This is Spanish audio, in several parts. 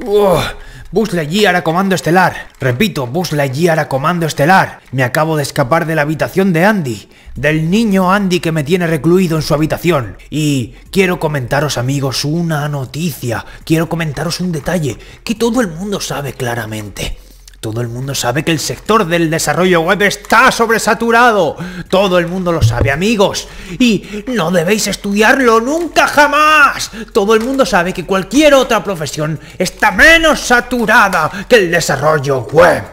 Uh, Buzz Lightyear a comando estelar. Repito, Buzz allí, a comando estelar. Me acabo de escapar de la habitación de Andy, del niño Andy que me tiene recluido en su habitación. Y quiero comentaros, amigos, una noticia. Quiero comentaros un detalle que todo el mundo sabe claramente. Todo el mundo sabe que el sector del desarrollo web está sobresaturado. Todo el mundo lo sabe, amigos. Y no debéis estudiarlo nunca jamás. Todo el mundo sabe que cualquier otra profesión está menos saturada que el desarrollo web.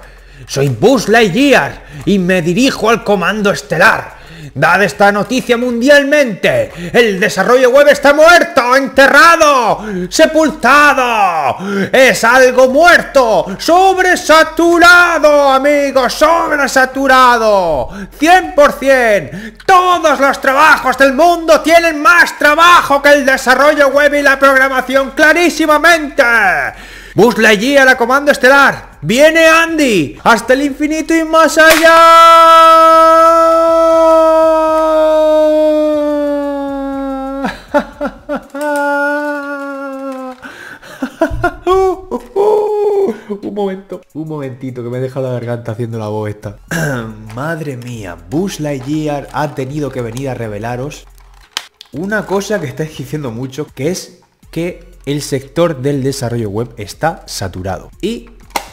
Soy Buzz Lightyear y me dirijo al Comando Estelar. Dad esta noticia mundialmente. El desarrollo web está muerto, enterrado, sepultado. Es algo muerto, sobresaturado, amigos, sobresaturado. 100%. Todos los trabajos del mundo tienen más trabajo que el desarrollo web y la programación, clarísimamente la Lightyear a comando estelar. ¡Viene Andy! ¡Hasta el infinito y más allá! un momento, un momentito que me he deja la garganta haciendo la voz esta. Madre mía, Bush Lightyear ha tenido que venir a revelaros una cosa que estáis diciendo mucho, que es que el sector del desarrollo web está saturado. Y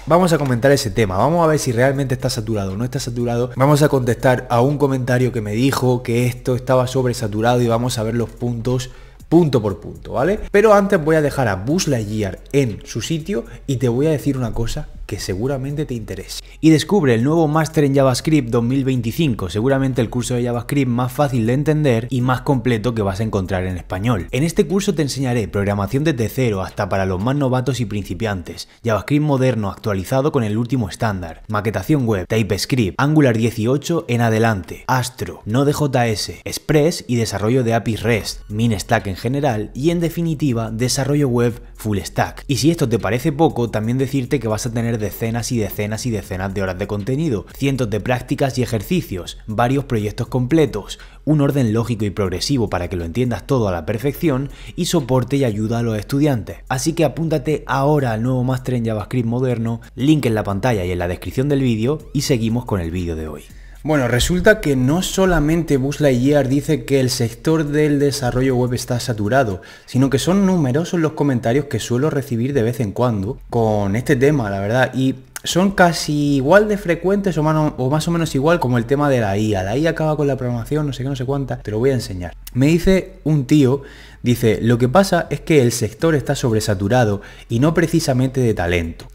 vamos a comentar ese tema. Vamos a ver si realmente está saturado o no está saturado. Vamos a contestar a un comentario que me dijo que esto estaba sobresaturado y vamos a ver los puntos punto por punto, ¿vale? Pero antes voy a dejar a Busla Lightyear en su sitio y te voy a decir una cosa que seguramente te interese. Y descubre el nuevo Máster en JavaScript 2025, seguramente el curso de JavaScript más fácil de entender y más completo que vas a encontrar en español. En este curso te enseñaré programación desde cero hasta para los más novatos y principiantes, JavaScript moderno actualizado con el último estándar, maquetación web, TypeScript, Angular 18 en adelante, Astro, Node.js, Express y desarrollo de APIs REST, MinStack en general y en definitiva desarrollo web full stack. Y si esto te parece poco, también decirte que vas a tener decenas y decenas y decenas de horas de contenido, cientos de prácticas y ejercicios, varios proyectos completos, un orden lógico y progresivo para que lo entiendas todo a la perfección y soporte y ayuda a los estudiantes. Así que apúntate ahora al nuevo máster en JavaScript moderno, link en la pantalla y en la descripción del vídeo y seguimos con el vídeo de hoy. Bueno, resulta que no solamente y Lightyear dice que el sector del desarrollo web está saturado, sino que son numerosos los comentarios que suelo recibir de vez en cuando con este tema, la verdad, y son casi igual de frecuentes o, o más o menos igual como el tema de la IA. La IA acaba con la programación, no sé qué, no sé cuánta, te lo voy a enseñar. Me dice un tío, dice, lo que pasa es que el sector está sobresaturado y no precisamente de talento.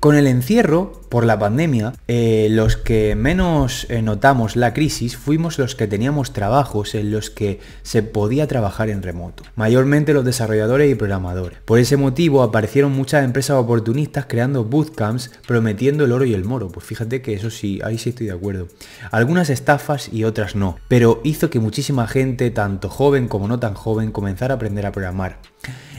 Con el encierro por la pandemia, eh, los que menos eh, notamos la crisis fuimos los que teníamos trabajos en los que se podía trabajar en remoto, mayormente los desarrolladores y programadores. Por ese motivo aparecieron muchas empresas oportunistas creando bootcamps prometiendo el oro y el moro. Pues fíjate que eso sí, ahí sí estoy de acuerdo. Algunas estafas y otras no, pero hizo que muchísima gente, tanto joven como no tan joven, comenzara a aprender a programar.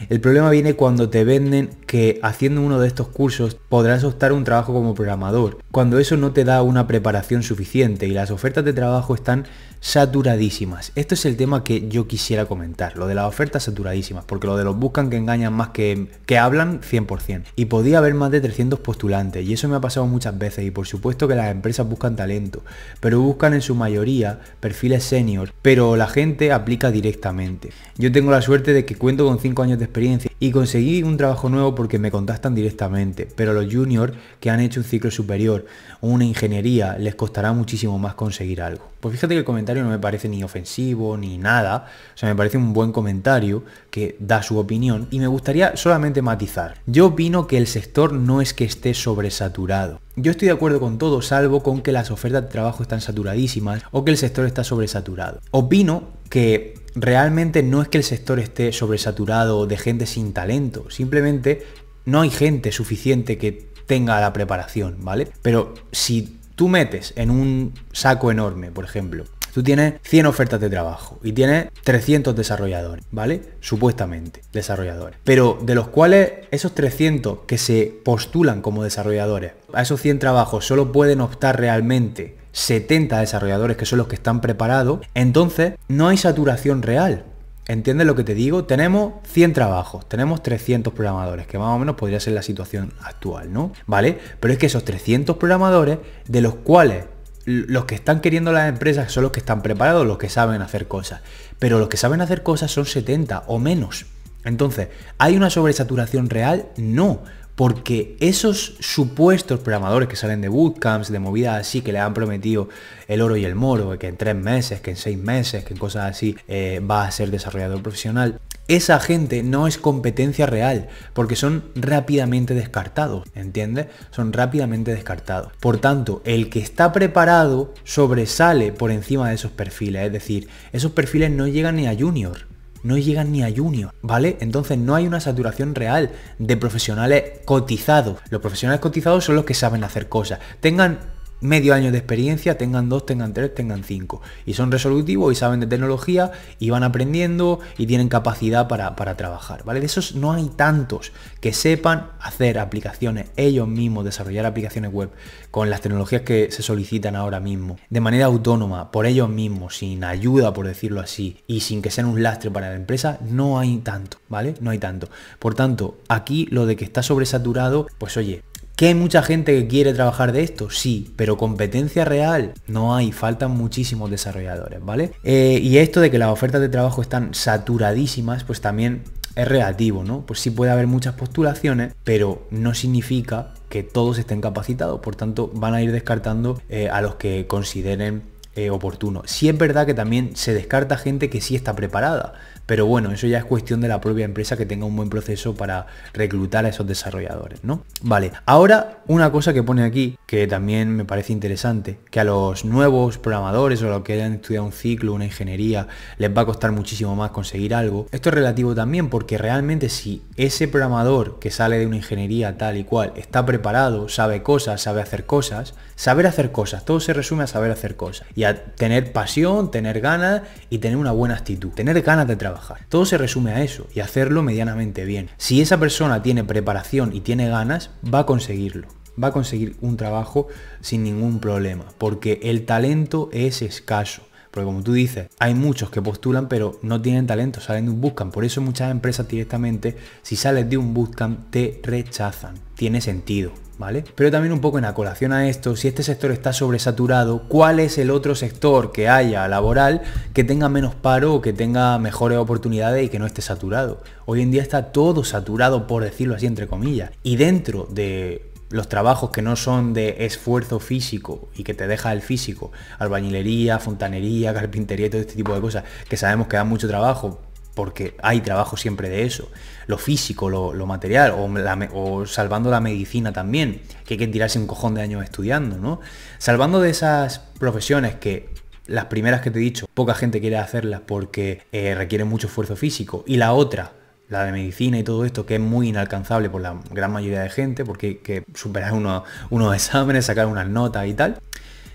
El problema viene cuando te venden que haciendo uno de estos cursos podrás optar un trabajo como programador, cuando eso no te da una preparación suficiente y las ofertas de trabajo están saturadísimas. Esto es el tema que yo quisiera comentar, lo de las ofertas saturadísimas, porque lo de los buscan que engañan más que, que hablan 100%. Y podía haber más de 300 postulantes, y eso me ha pasado muchas veces, y por supuesto que las empresas buscan talento, pero buscan en su mayoría perfiles senior, pero la gente aplica directamente. Yo tengo la suerte de que cuento con 5 años de experiencia y conseguí un trabajo nuevo porque me contactan directamente, pero los juniors que han hecho un ciclo superior o una ingeniería les costará muchísimo más conseguir algo. Pues fíjate que el comentario no me parece ni ofensivo ni nada, o sea, me parece un buen comentario que da su opinión y me gustaría solamente matizar. Yo opino que el sector no es que esté sobresaturado. Yo estoy de acuerdo con todo, salvo con que las ofertas de trabajo están saturadísimas o que el sector está sobresaturado. Opino que realmente no es que el sector esté sobresaturado de gente sin talento, simplemente no hay gente suficiente que tenga la preparación, ¿vale? Pero si tú metes en un saco enorme, por ejemplo, Tú tienes 100 ofertas de trabajo y tienes 300 desarrolladores, ¿vale? Supuestamente desarrolladores. Pero de los cuales esos 300 que se postulan como desarrolladores, a esos 100 trabajos solo pueden optar realmente 70 desarrolladores que son los que están preparados, entonces no hay saturación real. ¿Entiendes lo que te digo? Tenemos 100 trabajos, tenemos 300 programadores, que más o menos podría ser la situación actual, ¿no? ¿Vale? Pero es que esos 300 programadores, de los cuales los que están queriendo las empresas son los que están preparados, los que saben hacer cosas. Pero los que saben hacer cosas son 70 o menos. Entonces, ¿hay una sobresaturación real? No, porque esos supuestos programadores que salen de bootcamps, de movidas así, que le han prometido el oro y el moro, que en tres meses, que en seis meses, que en cosas así, eh, va a ser desarrollador profesional, esa gente no es competencia real, porque son rápidamente descartados, ¿entiendes? Son rápidamente descartados. Por tanto, el que está preparado sobresale por encima de esos perfiles, es decir, esos perfiles no llegan ni a junior no llegan ni a junio, ¿vale? Entonces no hay una saturación real de profesionales cotizados. Los profesionales cotizados son los que saben hacer cosas. Tengan medio año de experiencia, tengan dos, tengan tres, tengan cinco. Y son resolutivos y saben de tecnología y van aprendiendo y tienen capacidad para, trabajar. ¿vale? De esos no hay tantos que sepan hacer aplicaciones ellos mismos, desarrollar aplicaciones web con las tecnologías que se solicitan ahora mismo, de manera autónoma, por ellos mismos, sin ayuda, por decirlo así, y sin que sean un lastre para la empresa, no hay tanto, ¿vale? No hay tanto. Por tanto, aquí lo de que está sobresaturado, pues oye, ¿Que hay mucha gente que quiere trabajar de esto? Sí, pero competencia real no hay, faltan muchísimos desarrolladores, ¿vale? Eh, y esto de que las ofertas de trabajo están saturadísimas, pues también es relativo, ¿no? Pues sí puede haber muchas postulaciones, pero no significa que todos estén capacitados, por tanto van a ir descartando eh, a los que consideren eh, oportuno. Sí es verdad que también se descarta gente que sí está preparada, pero bueno, eso ya es cuestión de la propia empresa que tenga un buen proceso para reclutar a esos desarrolladores, ¿no? Vale, ahora una cosa que pone aquí, que también me parece interesante, que a los nuevos programadores o a los que hayan estudiado un ciclo, una ingeniería, les va a costar muchísimo más conseguir algo. Esto es relativo también porque realmente si ese programador que sale de una ingeniería tal y cual está preparado, sabe cosas, sabe hacer cosas, saber hacer cosas, todo se resume a saber hacer cosas y a tener pasión, tener ganas y tener una buena actitud, tener ganas de trabajar. Todo se resume a eso y hacerlo medianamente bien. Si esa persona tiene preparación y tiene ganas, va a conseguirlo va a conseguir un trabajo sin ningún problema, porque el talento es escaso. Porque como tú dices, hay muchos que postulan pero no tienen talento, salen de un bootcamp. Por eso muchas empresas directamente, si sales de un bootcamp, te rechazan. Tiene sentido. ¿Vale? Pero también un poco en acolación a esto, si este sector está sobresaturado, ¿cuál es el otro sector que haya laboral que tenga menos paro que tenga mejores oportunidades y que no esté saturado? Hoy en día está todo saturado, por decirlo así, entre comillas. Y dentro de los trabajos que no son de esfuerzo físico y que te deja el físico, albañilería, fontanería, carpintería, todo este tipo de cosas, que sabemos que dan mucho trabajo, porque hay trabajo siempre de eso, lo físico, lo, material, o, salvando la medicina también, que hay que tirarse un cojón de años estudiando, ¿no? Salvando de esas profesiones que las primeras que te he dicho, poca gente quiere hacerlas porque eh, requieren mucho esfuerzo físico, y la otra, la de medicina y todo esto, que es muy inalcanzable por la gran mayoría de gente, porque que superar unos, unos exámenes, sacar unas notas y tal.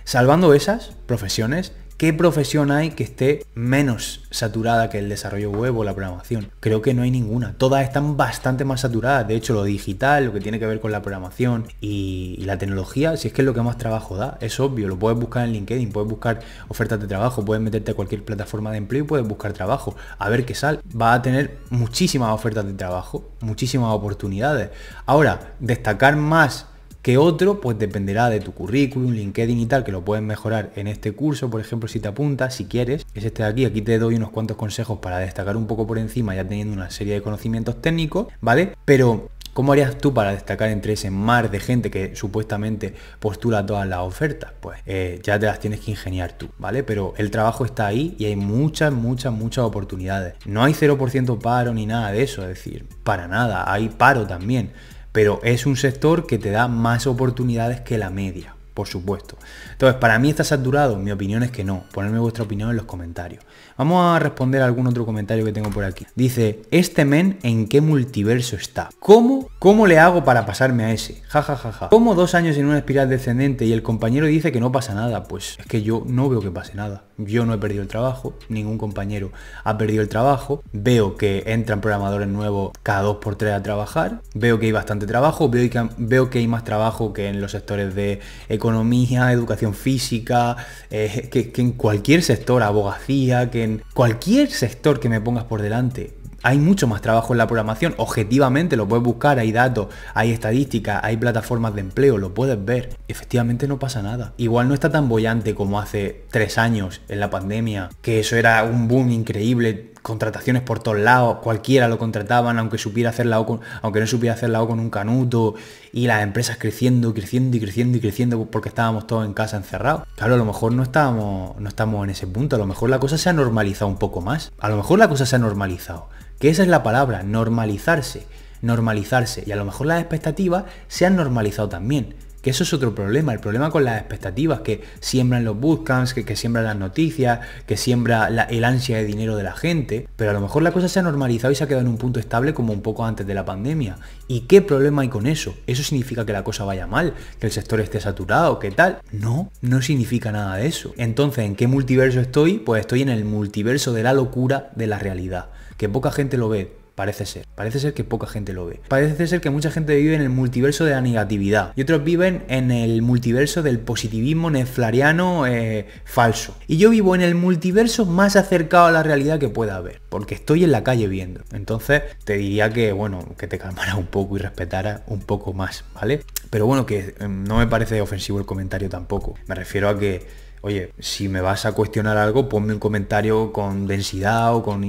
Salvando esas profesiones, ¿Qué profesión hay que esté menos saturada que el desarrollo web o la programación? Creo que no hay ninguna. Todas están bastante más saturadas. De hecho, lo digital, lo que tiene que ver con la programación y, la tecnología, si es que es lo que más trabajo da, es obvio. Lo puedes buscar en LinkedIn, puedes buscar ofertas de trabajo, puedes meterte a cualquier plataforma de empleo y puedes buscar trabajo. A ver qué sale. Va a tener muchísimas ofertas de trabajo, muchísimas oportunidades. Ahora, destacar más que otro pues dependerá de tu currículum, LinkedIn y tal, que lo puedes mejorar en este curso, por ejemplo, si te apuntas, si quieres, es este de aquí, aquí te doy unos cuantos consejos para destacar un poco por encima, ya teniendo una serie de conocimientos técnicos, ¿vale? Pero ¿Cómo harías tú para destacar entre ese mar de gente que supuestamente postula todas las ofertas? Pues eh, ya te las tienes que ingeniar tú, ¿vale? Pero el trabajo está ahí y hay muchas, muchas, muchas oportunidades. No hay 0% paro ni nada de eso, es decir, para nada. Hay paro también pero es un sector que te da más oportunidades que la media, por supuesto. Entonces, para mí está saturado, mi opinión es que no. Ponedme vuestra opinión en los comentarios. Vamos a responder a algún otro comentario que tengo por aquí. Dice, ¿este men en qué multiverso está? ¿Cómo? ¿Cómo le hago para pasarme a ese? Jajajaja. Como dos años en una espiral descendente y el compañero dice que no pasa nada. Pues es que yo no veo que pase nada. Yo no he perdido el trabajo, ningún compañero ha perdido el trabajo. Veo que entran programadores nuevos cada dos por tres a trabajar. Veo que hay bastante trabajo, veo que, veo que hay más trabajo que en los sectores de economía, educación física, eh, que en cualquier sector, abogacía, que en cualquier sector que me pongas por delante, hay mucho más trabajo en la programación. Objetivamente lo puedes buscar, hay datos, hay estadísticas, hay plataformas de empleo, lo puedes ver. Efectivamente no pasa nada. Igual no está tan bollante como hace tres años en la pandemia, que eso era un boom increíble contrataciones por todos lados, cualquiera lo contrataban, aunque supiera hacer la aunque no supiera hacer la o con un canuto, y las empresas creciendo, creciendo y creciendo y creciendo porque estábamos todos en casa encerrados. Claro, a lo mejor no estábamos, no estamos en ese punto, a lo mejor la cosa se ha normalizado un poco más. A lo mejor la cosa se ha normalizado. Que esa es la palabra, normalizarse, normalizarse. Y a lo mejor las expectativas se han normalizado también. Que eso es otro problema, el problema con las expectativas que siembran los bootcamps, que, que siembran las noticias, que siembra el ansia de dinero de la gente, pero a lo mejor la cosa se ha normalizado y se ha quedado en un punto estable como un poco antes de la pandemia. ¿Y qué problema hay con eso? ¿Eso significa que la cosa vaya mal? ¿Que el sector esté saturado? ¿Qué tal? No, no significa nada de eso. Entonces, ¿en qué multiverso estoy? Pues estoy en el multiverso de la locura de la realidad. Que poca gente lo ve, Parece ser. Parece ser que poca gente lo ve. Parece ser que mucha gente vive en el multiverso de la negatividad. Y otros viven en el multiverso del positivismo neflariano eh, falso. Y yo vivo en el multiverso más acercado a la realidad que pueda haber. Porque estoy en la calle viendo. Entonces te diría que, bueno, que te calmaras un poco y respetaras un poco más, ¿vale? Pero bueno, que eh, no me parece ofensivo el comentario tampoco. Me refiero a que oye, si me vas a cuestionar algo, ponme un comentario con densidad o con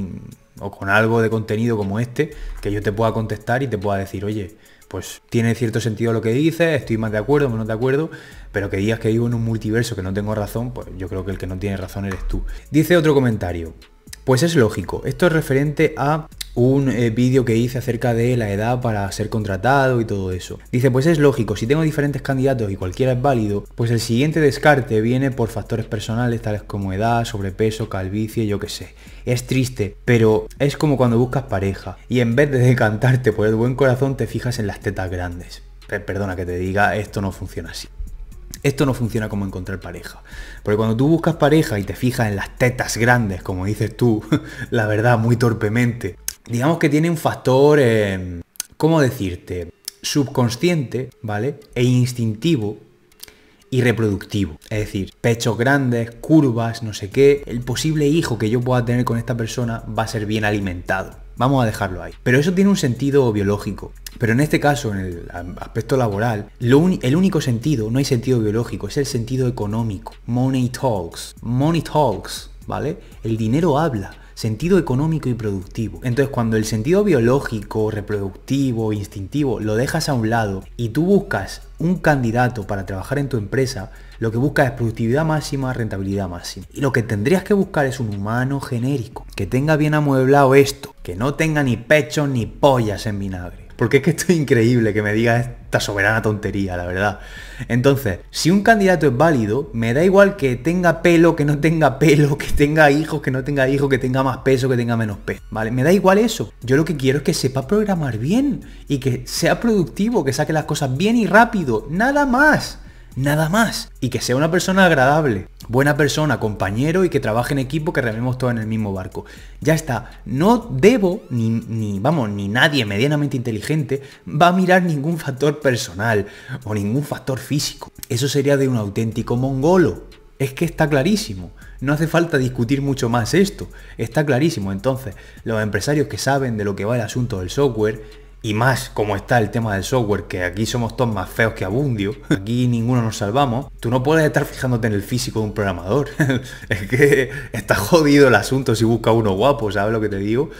o con algo de contenido como este, que yo te pueda contestar y te pueda decir, oye, pues tiene cierto sentido lo que dices, estoy más de acuerdo, menos de acuerdo, pero que digas que vivo en un multiverso que no tengo razón, pues yo creo que el que no tiene razón eres tú. Dice otro comentario. Pues es lógico, esto es referente a un eh, vídeo que hice acerca de la edad para ser contratado y todo eso. Dice, pues es lógico, si tengo diferentes candidatos y cualquiera es válido, pues el siguiente descarte viene por factores personales tales como edad, sobrepeso, calvicie, yo qué sé. Es triste, pero es como cuando buscas pareja y en vez de decantarte por el buen corazón te fijas en las tetas grandes. Perdona que te diga, esto no funciona así. Esto no funciona como encontrar pareja. Porque cuando tú buscas pareja y te fijas en las tetas grandes, como dices tú, la verdad, muy torpemente, digamos que tiene un factor, eh, ¿cómo decirte? Subconsciente, ¿vale? E instintivo y reproductivo. Es decir, pechos grandes, curvas, no sé qué. El posible hijo que yo pueda tener con esta persona va a ser bien alimentado. Vamos a dejarlo ahí. Pero eso tiene un sentido biológico. Pero en este caso, en el aspecto laboral, el único sentido, no hay sentido biológico, es el sentido económico. Money talks. Money talks, ¿vale? El dinero habla sentido económico y productivo. Entonces cuando el sentido biológico, reproductivo, instintivo lo dejas a un lado y tú buscas un candidato para trabajar en tu empresa, lo que busca es productividad máxima, rentabilidad máxima. Y lo que tendrías que buscar es un humano genérico, que tenga bien amueblado esto, que no tenga ni pechos ni pollas en vinagre. Porque es que esto es increíble que me diga esta soberana tontería, la verdad. Entonces, si un candidato es válido, me da igual que tenga pelo, que no tenga pelo, que tenga hijos, que no tenga hijos, que tenga más peso, que tenga menos peso. ¿Vale? Me da igual eso. Yo lo que quiero es que sepa programar bien y que sea productivo, que saque las cosas bien y rápido. Nada más. Nada más. Y que sea una persona agradable buena persona, compañero y que trabaje en equipo, que rememos todos en el mismo barco. Ya está, no debo, ni, ni, vamos, ni nadie medianamente inteligente va a mirar ningún factor personal o ningún factor físico. Eso sería de un auténtico mongolo. Es que está clarísimo, no hace falta discutir mucho más esto, está clarísimo. Entonces, los empresarios que saben de lo que va el asunto del software y más como está el tema del software, que aquí somos todos más feos que Abundio, aquí ninguno nos salvamos, tú no puedes estar fijándote en el físico de un programador. es que está jodido el asunto si busca uno guapo, ¿sabes lo que te digo?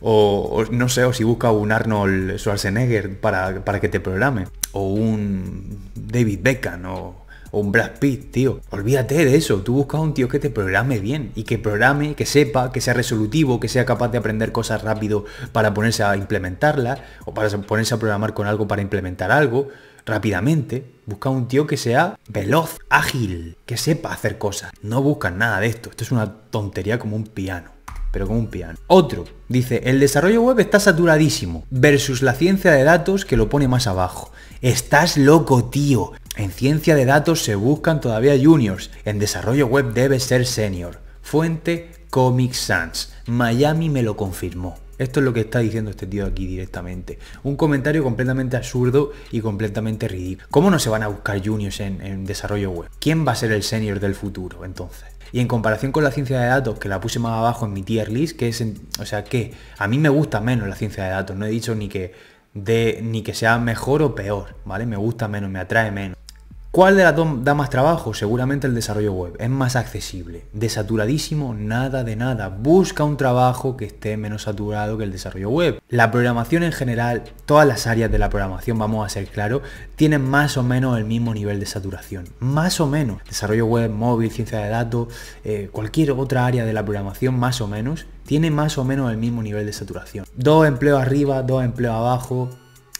O, no sé, o si busca un Arnold Schwarzenegger para, para que te programe, o un David Beckham, o o un Brad Pitt, tío. Olvídate de eso. Tú buscas un tío que te programe bien y que programe, que sepa, que sea resolutivo, que sea capaz de aprender cosas rápido para ponerse a implementarlas o para ponerse a programar con algo para implementar algo rápidamente. Busca un tío que sea veloz, ágil, que sepa hacer cosas. No buscas nada de esto. Esto es una tontería como un piano pero como un piano. Otro, dice, el desarrollo web está saturadísimo versus la ciencia de datos que lo pone más abajo. Estás loco, tío. En ciencia de datos se buscan todavía juniors. En desarrollo web debe ser senior. Fuente Comic Sans. Miami me lo confirmó. Esto es lo que está diciendo este tío aquí directamente. Un comentario completamente absurdo y completamente ridículo. ¿Cómo no se van a buscar juniors en, desarrollo web? ¿Quién va a ser el senior del futuro entonces? Y en comparación con la ciencia de datos, que la puse más abajo en mi tier list, que es, o sea, que a mí me gusta menos la ciencia de datos. No he dicho ni que de ni que sea mejor o peor, ¿vale? Me gusta menos, me atrae menos. ¿Cuál de las dos da más trabajo? Seguramente el desarrollo web. Es más accesible. Desaturadísimo, nada de nada. Busca un trabajo que esté menos saturado que el desarrollo web. La programación en general, todas las áreas de la programación, vamos a ser claros, tienen más o menos el mismo nivel de saturación. Más o menos. Desarrollo web, móvil, ciencia de datos, eh, cualquier otra área de la programación, más o menos, tiene más o menos el mismo nivel de saturación. Dos empleos arriba, dos empleos abajo,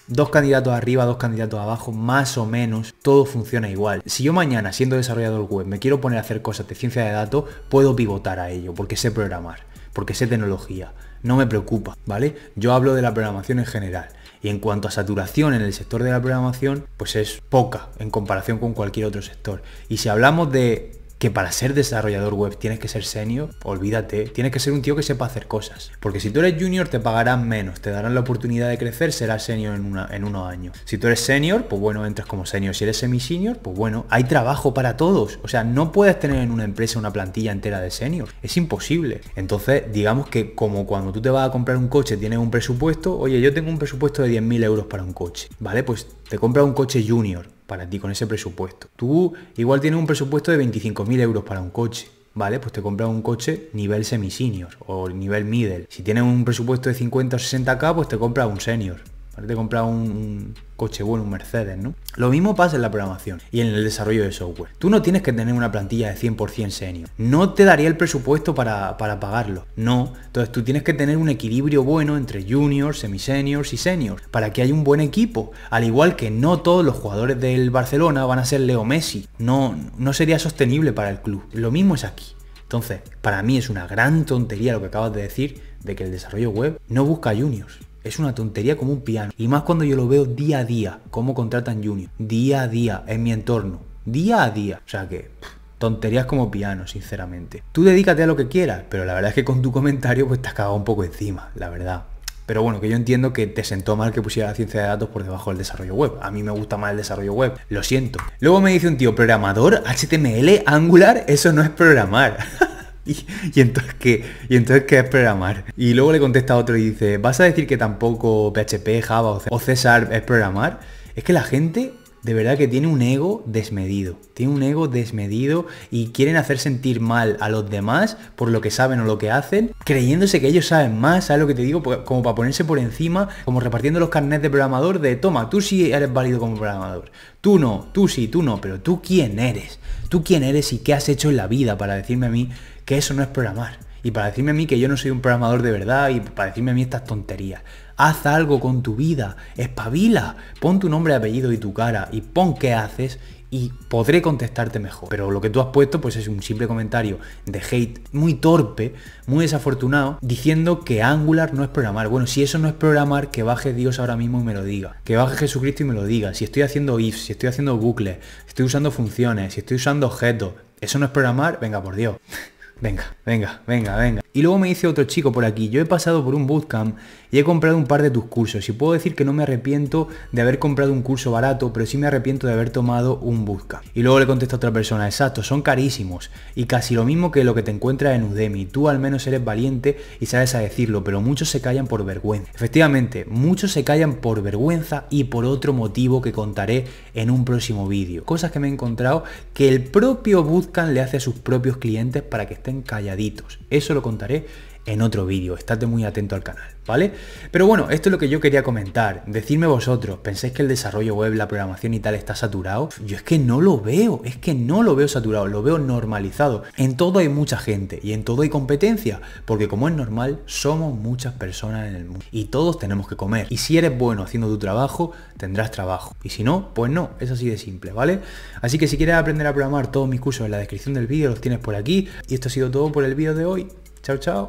dos candidatos arriba, dos candidatos abajo, más o menos, todo funciona igual. Si yo mañana, siendo desarrollador web, me quiero poner a hacer cosas de ciencia de datos, puedo pivotar a ello, porque sé programar, porque sé tecnología, no me preocupa, ¿vale? Yo hablo de la programación en general. Y en cuanto a saturación en el sector de la programación, pues es poca en comparación con cualquier otro sector. Y si hablamos de que para ser desarrollador web tienes que ser senior, olvídate, tienes que ser un tío que sepa hacer cosas. Porque si tú eres junior te pagarán menos, te darán la oportunidad de crecer, serás senior en, una, en unos años. Si tú eres senior, pues bueno, entras como senior. Si eres semi-senior, pues bueno, hay trabajo para todos. O sea, no puedes tener en una empresa una plantilla entera de senior. Es imposible. Entonces, digamos que como cuando tú te vas a comprar un coche, tienes un presupuesto, oye, yo tengo un presupuesto de 10.000 euros para un coche. ¿Vale? Pues te compra un coche junior para ti con ese presupuesto. Tú igual tienes un presupuesto de 25.000 euros para un coche. ¿vale? Pues te compras un coche nivel semi-senior o nivel middle. Si tienes un presupuesto de 50 o 60k, pues te compras un senior. De comprar un, coche bueno, un Mercedes, ¿no? Lo mismo pasa en la programación y en el desarrollo de software. Tú no tienes que tener una plantilla de 100% senior. No te daría el presupuesto para, para, pagarlo. No. Entonces tú tienes que tener un equilibrio bueno entre juniors, semiseniors y seniors para que haya un buen equipo. Al igual que no todos los jugadores del Barcelona van a ser Leo Messi. No, no sería sostenible para el club. Lo mismo es aquí. Entonces, para mí es una gran tontería lo que acabas de decir de que el desarrollo web no busca juniors. Es una tontería como un piano. Y más cuando yo lo veo día a día, cómo contratan junior. Día a día, en mi entorno. Día a día. O sea que... tonterías como piano, sinceramente. Tú dedícate a lo que quieras, pero la verdad es que con tu comentario pues te has cagado un poco encima, la verdad. Pero bueno, que yo entiendo que te sentó mal que pusiera la ciencia de datos por debajo del desarrollo web. A mí me gusta más el desarrollo web. Lo siento. Luego me dice un tío, programador, HTML, Angular, eso no es programar. Y, entonces que y entonces qué es programar. Y luego le contesta otro y dice, ¿vas a decir que tampoco PHP, Java o César es programar? Es que la gente de verdad que tiene un ego desmedido. Tiene un ego desmedido y quieren hacer sentir mal a los demás por lo que saben o lo que hacen, creyéndose que ellos saben más, ¿sabes lo que te digo? Como para ponerse por encima, como repartiendo los carnets de programador de, toma, tú sí eres válido como programador. Tú no, tú sí, tú no, pero tú quién eres. Tú quién eres y qué has hecho en la vida para decirme a mí que eso no es programar. Y para decirme a mí que yo no soy un programador de verdad y para decirme a mí estas tonterías. Haz algo con tu vida, espabila, pon tu nombre, apellido y tu cara y pon qué haces y podré contestarte mejor. Pero lo que tú has puesto pues es un simple comentario de hate muy torpe, muy desafortunado, diciendo que Angular no es programar. Bueno, si eso no es programar, que baje Dios ahora mismo y me lo diga. Que baje Jesucristo y me lo diga. Si estoy haciendo ifs, si estoy haciendo bucles, si estoy usando funciones, si estoy usando objetos, eso no es programar, venga por Dios. venga, venga, venga, venga. Y luego me dice otro chico por aquí, yo he pasado por un bootcamp y he comprado un par de tus cursos y puedo decir que no me arrepiento de haber comprado un curso barato, pero sí me arrepiento de haber tomado un bootcamp Y luego le contesta a otra persona, exacto, son carísimos y casi lo mismo que lo que te encuentras en Udemy. Tú al menos eres valiente y sabes a decirlo, pero muchos se callan por vergüenza. Efectivamente, muchos se callan por vergüenza y por otro motivo que contaré en un próximo vídeo. Cosas que me he encontrado que el propio Bootcamp le hace a sus propios clientes para que estén calladitos. Eso lo contaré en otro vídeo. Estate muy atento al canal, ¿vale? Pero bueno, esto es lo que yo quería comentar. Decidme vosotros, ¿pensáis que el desarrollo web, la programación y tal está saturado? Yo es que no lo veo, es que no lo veo saturado, lo veo normalizado. En todo hay mucha gente y en todo hay competencia, porque como es normal, somos muchas personas en el mundo y todos tenemos que comer. Y si eres bueno haciendo tu trabajo, tendrás trabajo. Y si no, pues no, es así de simple, ¿vale? Así que si quieres aprender a programar todos mis cursos en la descripción del vídeo, los tienes por aquí. Y esto ha sido todo por el vídeo de hoy. Chao, chao.